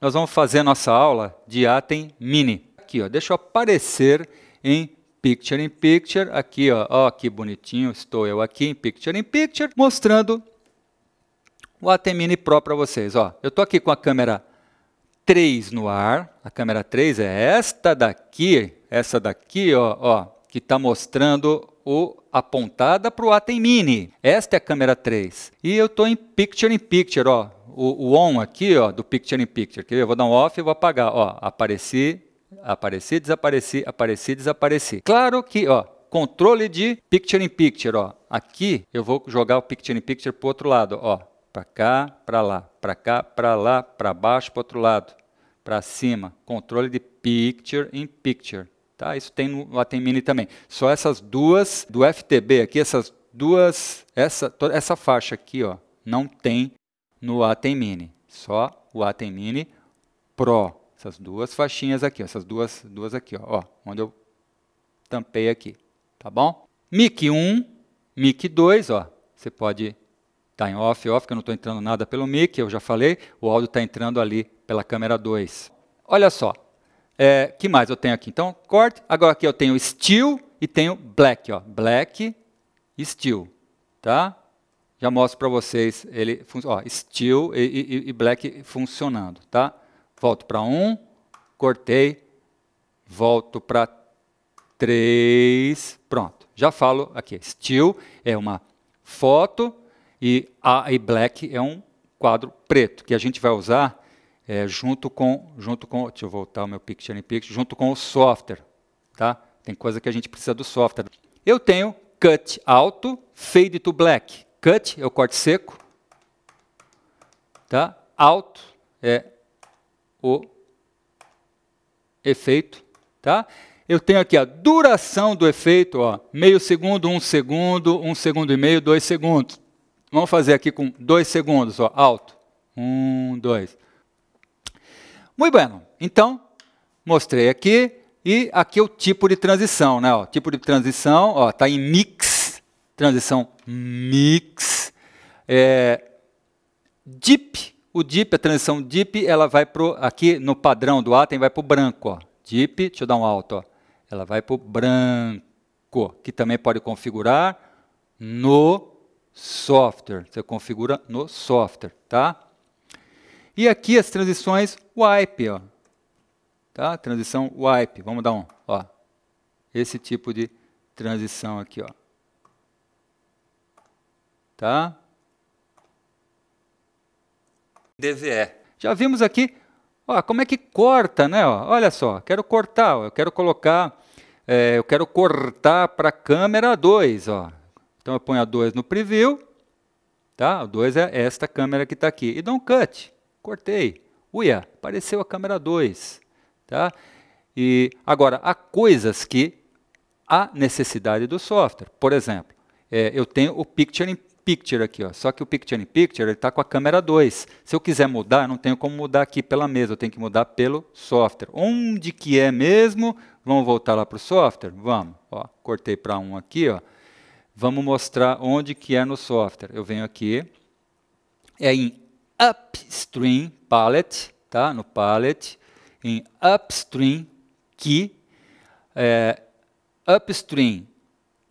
nós vamos fazer nossa aula de Atem Mini. Aqui, ó, deixa eu aparecer em Picture in Picture, aqui, ó, ó, que bonitinho, estou eu aqui em Picture in Picture, mostrando o Atem Mini Pro para vocês. Ó, eu estou aqui com a câmera 3 no ar, a câmera 3 é esta daqui, essa daqui, ó, ó que está mostrando o apontada para o mini Esta é a câmera 3. E eu estou em picture in picture, ó. O, o, on aqui, ó, do picture in picture. Quer ver? Eu vou dar um off e vou apagar. Ó, apareci, apareci, desapareci, apareci, desapareci. Claro que, ó, controle de picture in picture, ó. Aqui eu vou jogar o picture in picture para o outro lado, ó. Para cá, para lá, para cá, para lá, para baixo, para outro lado, para cima. Controle de picture in picture. Tá? Isso tem no Mini também. Só essas duas do FTB aqui, essas duas, essa, toda essa faixa aqui, ó, não tem no Mini. Só o Mini Pro. Essas duas faixinhas aqui, ó, essas duas, duas aqui, ó, ó, onde eu tampei aqui, tá bom? MIC 1, MIC 2, ó, você pode estar tá em off, off, que eu não estou entrando nada pelo MIC, eu já falei, o áudio está entrando ali pela câmera 2. Olha só, é, que mais eu tenho aqui? Então, corte. Agora aqui eu tenho steel e tenho black. Ó. Black, steel. Tá? Já mostro para vocês ele ó, steel e, e, e black funcionando. Tá? Volto para 1, um, cortei, volto para 3. Pronto. Já falo aqui. Steel é uma foto e, a, e black é um quadro preto, que a gente vai usar é, junto com, junto com, deixa eu voltar o meu picture in picture, junto com o software, tá? Tem coisa que a gente precisa do software. Eu tenho cut alto, fade to black. Cut é o corte seco, tá? Alto é o efeito, tá? Eu tenho aqui a duração do efeito, ó, meio segundo, um segundo, um segundo e meio, dois segundos. Vamos fazer aqui com dois segundos, ó, alto. Um, dois. Muito bem. Então, mostrei aqui. E aqui é o tipo de transição, né? O tipo de transição, ó, tá em mix, transição mix. É, dip, o dip, a transição dip, ela vai pro aqui no padrão do Atem vai pro branco, ó. Dip, deixa eu dar um alto, ó. Ela vai pro branco, que também pode configurar no software. Você configura no software, tá? E aqui as transições wipe, ó. Tá? Transição wipe. Vamos dar um, ó. Esse tipo de transição aqui, ó. Tá? DVE. Já vimos aqui, ó, como é que corta, né? Ó, olha só, quero cortar, ó, eu quero colocar, é, eu quero cortar para a câmera 2, ó. Então eu ponho a 2 no preview, tá? O 2 é esta câmera que está aqui. E dou um cut cortei. Uia, apareceu a câmera 2. Tá? E agora, há coisas que há necessidade do software. Por exemplo, é, eu tenho o Picture in Picture aqui, ó, só que o Picture in Picture está com a câmera 2. Se eu quiser mudar, não tenho como mudar aqui pela mesa, eu tenho que mudar pelo software. Onde que é mesmo? Vamos voltar lá para o software? Vamos. Ó, cortei para um aqui. Ó. Vamos mostrar onde que é no software. Eu venho aqui, é em upstream palette, tá? no palette, em upstream key, é, upstream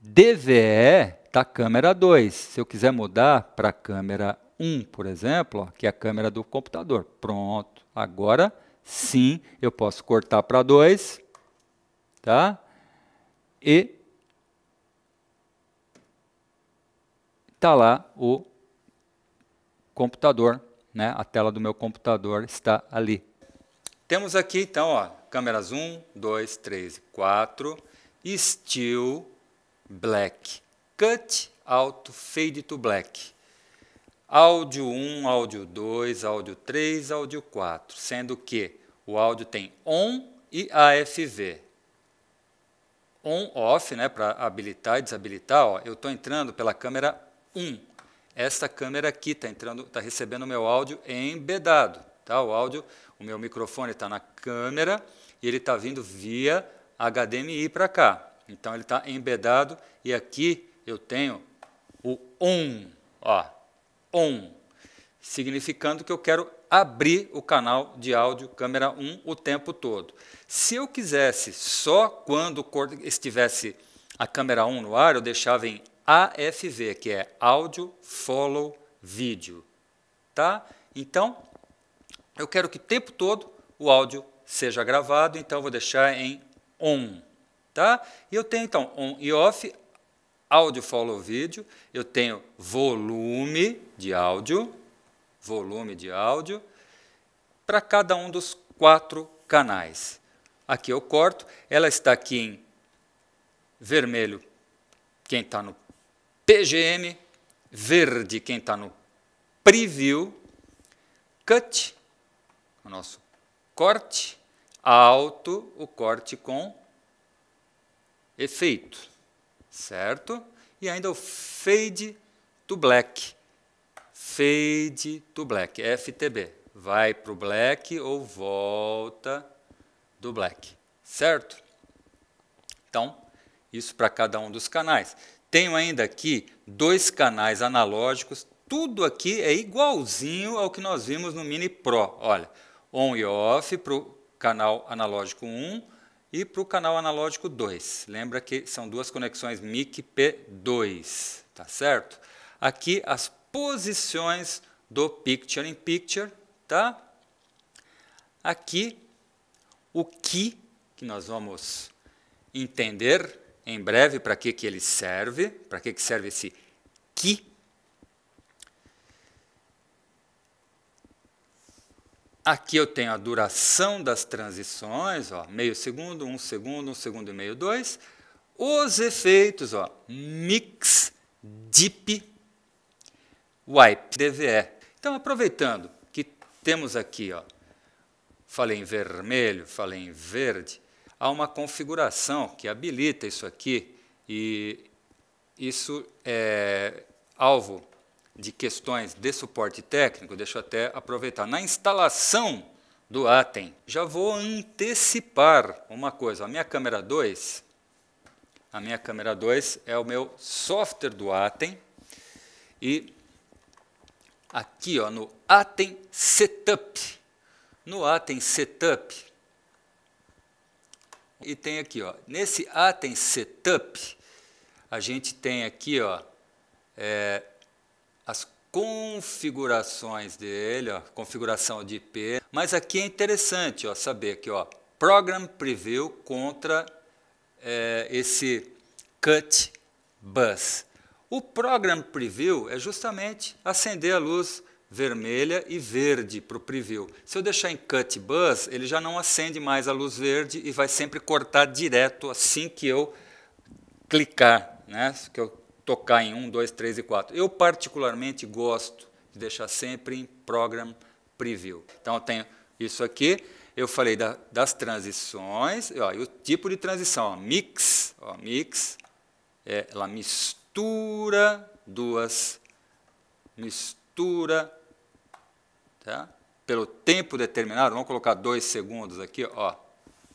DVE está câmera 2. Se eu quiser mudar para câmera 1, por exemplo, ó, que é a câmera do computador. Pronto. Agora sim eu posso cortar para 2. Tá? E está lá o computador né, a tela do meu computador está ali. Temos aqui então, ó, câmeras 1, 2, 3 e 4, Steel Black, Cut Alto Fade to Black. Áudio 1, áudio 2, áudio 3, áudio 4, sendo que o áudio tem on e AFV. On, off, né, para habilitar e desabilitar, ó, eu estou entrando pela câmera 1 esta câmera aqui está entrando, está recebendo o meu áudio embedado. Tá? O áudio, o meu microfone está na câmera e ele está vindo via HDMI para cá. Então ele está embedado e aqui eu tenho o on, ó, on, significando que eu quero abrir o canal de áudio câmera 1 o tempo todo. Se eu quisesse só quando estivesse a câmera 1 no ar, eu deixava em AFV, que é áudio, follow, vídeo. Tá? Então, eu quero que o tempo todo o áudio seja gravado, então vou deixar em on. Tá? E eu tenho então on e off, áudio, follow, vídeo, eu tenho volume de áudio, volume de áudio, para cada um dos quatro canais. Aqui eu corto, ela está aqui em vermelho, quem está no PGM, verde, quem está no preview, cut, o nosso corte, alto, o corte com efeito, certo? E ainda o fade to black, fade to black, FTB, vai para o black ou volta do black, certo? Então, isso para cada um dos canais. Tenho ainda aqui dois canais analógicos. Tudo aqui é igualzinho ao que nós vimos no Mini Pro. Olha, on e off para o canal analógico 1 e para o canal analógico 2. Lembra que são duas conexões MIC P2, tá certo? Aqui as posições do Picture in Picture, tá? Aqui o que que nós vamos entender em breve para que, que ele serve, para que, que serve esse que. Aqui eu tenho a duração das transições, ó, meio segundo, um segundo, um segundo e meio, dois. Os efeitos, ó, mix, dip, wipe, DVE. Então, aproveitando que temos aqui, ó, falei em vermelho, falei em verde, há uma configuração que habilita isso aqui, e isso é alvo de questões de suporte técnico, deixa eu até aproveitar. Na instalação do Atem, já vou antecipar uma coisa. A minha câmera 2, a minha câmera 2 é o meu software do Atem, e aqui ó, no Atem Setup, no Atem Setup, e tem aqui, ó, nesse Atem Setup, a gente tem aqui ó, é, as configurações dele, ó, configuração de IP. Mas aqui é interessante ó, saber que ó, Program Preview contra é, esse Cut Bus. O Program Preview é justamente acender a luz vermelha e verde para o preview. Se eu deixar em cut buzz, ele já não acende mais a luz verde e vai sempre cortar direto assim que eu clicar, né? que eu tocar em 1, 2, 3 e 4. Eu particularmente gosto de deixar sempre em program preview. Então eu tenho isso aqui, eu falei da, das transições, ó, e o tipo de transição, ó, mix, ó, mix, é, ela mistura duas, mistura tá? pelo tempo determinado, vamos colocar dois segundos aqui, ó,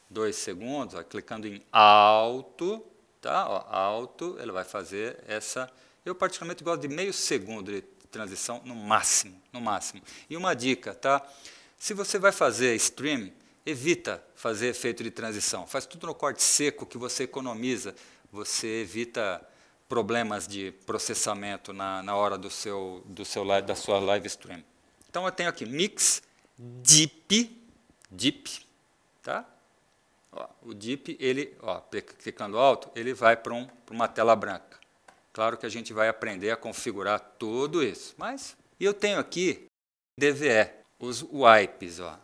dois segundos, ó, clicando em alto, tá? Ó, alto, ele vai fazer essa. Eu particularmente gosto de meio segundo de transição no máximo, no máximo. E uma dica, tá? Se você vai fazer stream, evita fazer efeito de transição. Faz tudo no corte seco que você economiza, você evita problemas de processamento na, na hora do seu, do seu live, da sua live stream. Então eu tenho aqui mix dip, dip, tá? Ó, o dip, ele, ó, clicando alto, ele vai para um, uma tela branca. Claro que a gente vai aprender a configurar tudo isso, mas eu tenho aqui DVE, os wipes, ó,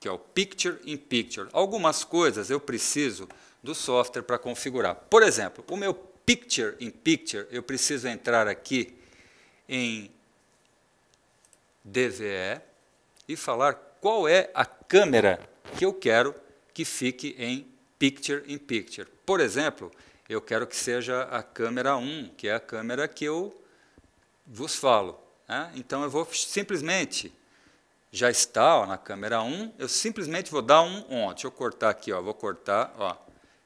que é o Picture in Picture. Algumas coisas eu preciso do software para configurar. Por exemplo, o meu Picture in Picture, eu preciso entrar aqui em DVE e falar qual é a câmera que eu quero que fique em picture in picture. Por exemplo, eu quero que seja a câmera 1, que é a câmera que eu vos falo. Né? Então eu vou simplesmente, já está ó, na câmera 1, eu simplesmente vou dar um on. Deixa eu cortar aqui, ó, vou cortar, ó,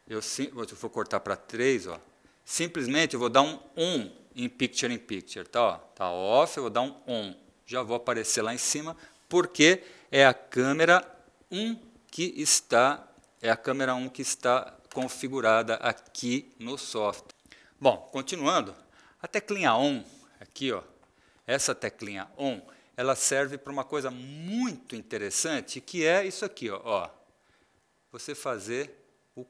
eu, eu vou cortar para 3, ó, simplesmente eu vou dar um on em picture in picture. Tá, tá off, eu vou dar um on já vou aparecer lá em cima, porque é a câmera 1 que está é a câmera 1 que está configurada aqui no software. Bom, continuando, a teclinha on aqui, ó, essa teclinha on, ela serve para uma coisa muito interessante, que é isso aqui, ó, ó você fazer o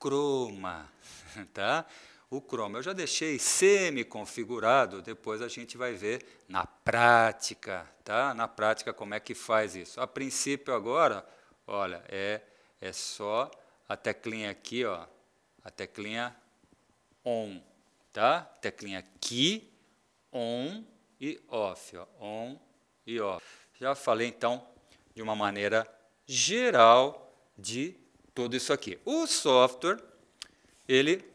chroma, tá? o Chrome. Eu já deixei semi-configurado, depois a gente vai ver na prática, tá? Na prática como é que faz isso. A princípio agora, olha, é é só a teclinha aqui, ó, a teclinha on, tá? Teclinha q on e off, ó, on e off. Já falei então de uma maneira geral de tudo isso aqui. O software ele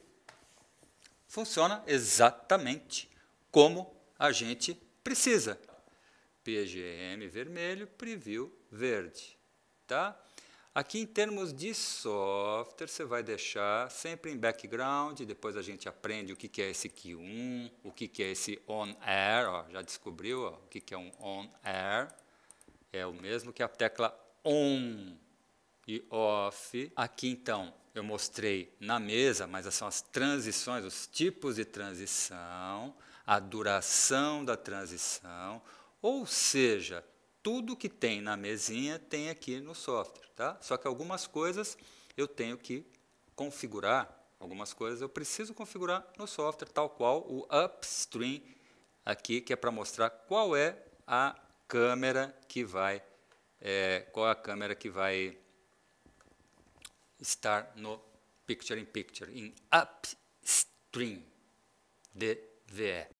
funciona exatamente como a gente precisa. PGM vermelho, preview verde, tá? Aqui em termos de software, você vai deixar sempre em background, depois a gente aprende o que é esse Q1, o que é esse é on-air, já descobriu ó, o que é um on-air, é o mesmo que a tecla on, e off. Aqui então eu mostrei na mesa, mas são as transições, os tipos de transição, a duração da transição, ou seja, tudo que tem na mesinha tem aqui no software, tá? Só que algumas coisas eu tenho que configurar, algumas coisas eu preciso configurar no software, tal qual o upstream aqui, que é para mostrar qual é a câmera que vai, é, qual é a câmera que vai star no picture in picture in upstream DVE.